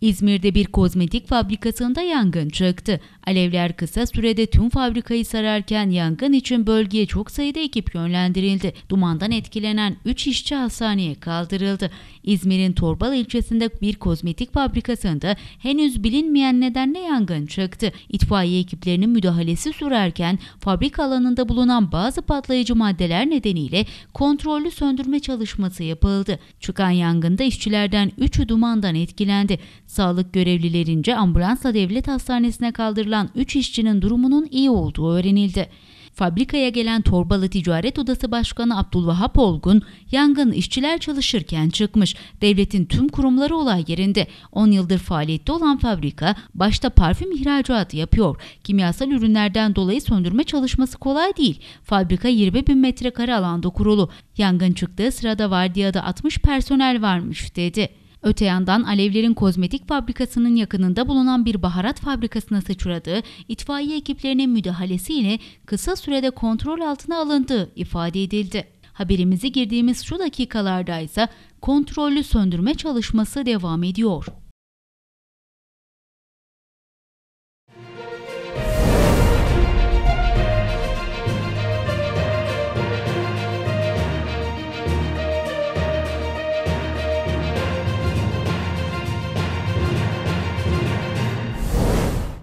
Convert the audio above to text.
İzmir'de bir kozmetik fabrikasında yangın çıktı. Alevler kısa sürede tüm fabrikayı sararken yangın için bölgeye çok sayıda ekip yönlendirildi. Dumandan etkilenen 3 işçi hastaneye kaldırıldı. İzmir'in Torbalı ilçesinde bir kozmetik fabrikasında henüz bilinmeyen nedenle yangın çıktı. İtfaiye ekiplerinin müdahalesi sürerken fabrika alanında bulunan bazı patlayıcı maddeler nedeniyle kontrollü söndürme çalışması yapıldı. Çıkan yangında işçilerden 3'ü dumandan etkilendi. Sağlık görevlilerince ambulansla devlet hastanesine kaldırılan 3 işçinin durumunun iyi olduğu öğrenildi. Fabrikaya gelen Torbalı Ticaret Odası Başkanı Abdülvahap Olgun, yangın işçiler çalışırken çıkmış. Devletin tüm kurumları olay yerinde. 10 yıldır faaliyette olan fabrika başta parfüm ihracatı yapıyor. Kimyasal ürünlerden dolayı söndürme çalışması kolay değil. Fabrika 20 bin metrekare alanda kurulu. Yangın çıktığı sırada vardiyada 60 personel varmış dedi. Öte yandan alevlerin kozmetik fabrikasının yakınında bulunan bir baharat fabrikasına sıçradığı itfaiye ekiplerinin müdahalesiyle kısa sürede kontrol altına alındığı ifade edildi. Haberimizi girdiğimiz şu dakikalarda ise kontrollü söndürme çalışması devam ediyor.